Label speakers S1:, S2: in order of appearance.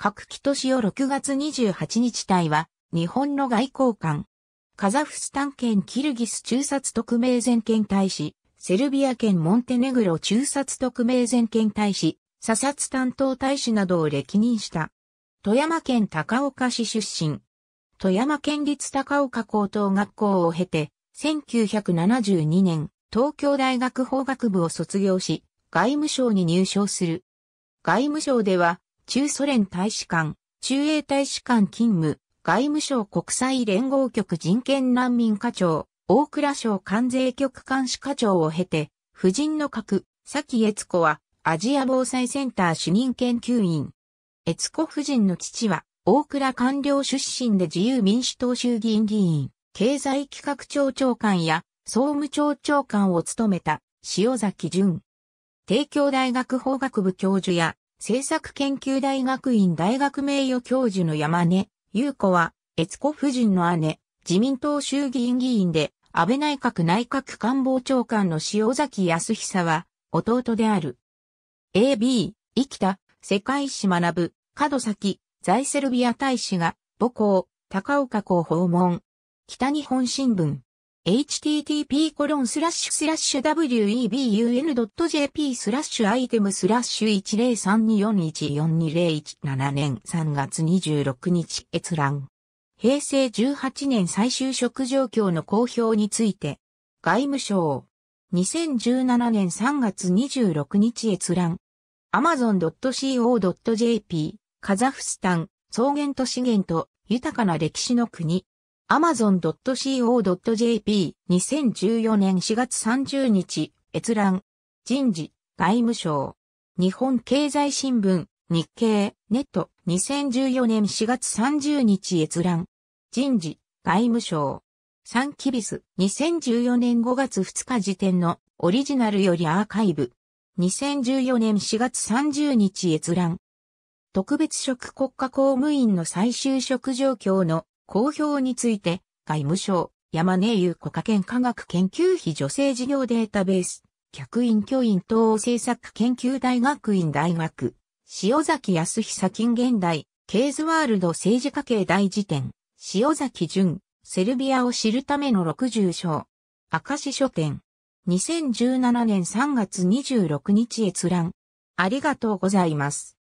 S1: 各木年を6月28日隊は、日本の外交官。カザフスタン県キルギス中殺特命全権大使、セルビア県モンテネグロ中殺特命全権大使、査察担当大使などを歴任した。富山県高岡市出身。富山県立高岡高等学校を経て、1972年、東京大学法学部を卒業し、外務省に入省する。外務省では、中ソ連大使館、中英大使館勤務、外務省国際連合局人権難民課長、大倉省関税局監視課長を経て、夫人の佐紀悦子は、アジア防災センター主任研究員。悦子夫人の父は、大倉官僚出身で自由民主党衆議院議員、経済企画庁長官や総務庁長官を務めた塩崎淳。帝京大学法学部教授や政策研究大学院大学名誉教授の山根優子は、悦子夫人の姉、自民党衆議院議員で、安倍内閣内閣官房長官の塩崎康久は、弟である。AB、生きた、世界史学ぶ、角崎、在セルビア大使が、母校、高岡校訪問。北日本新聞。http webun.jp スラッシュアイテムスラッシュ10324142017年3月26日閲覧。平成18年最終職状況の公表について、外務省。2017年3月26日閲覧。amazon.co.jp、カザフスタン、草原と資源と豊かな歴史の国。amazon.co.jp 2014年4月30日閲覧人事外務省日本経済新聞日経ネット2014年4月30日閲覧人事外務省サンキビス2014年5月2日時点のオリジナルよりアーカイブ2014年4月30日閲覧特別職国家公務員の最終職状況の公表について、外務省、山根優子科研科学研究費女性事業データベース、客員教員等政策研究大学院大学、塩崎康久近現代、ケーズワールド政治家系大辞典、塩崎淳、セルビアを知るための60章。明石書店。2017年3月26日閲覧。ありがとうございます。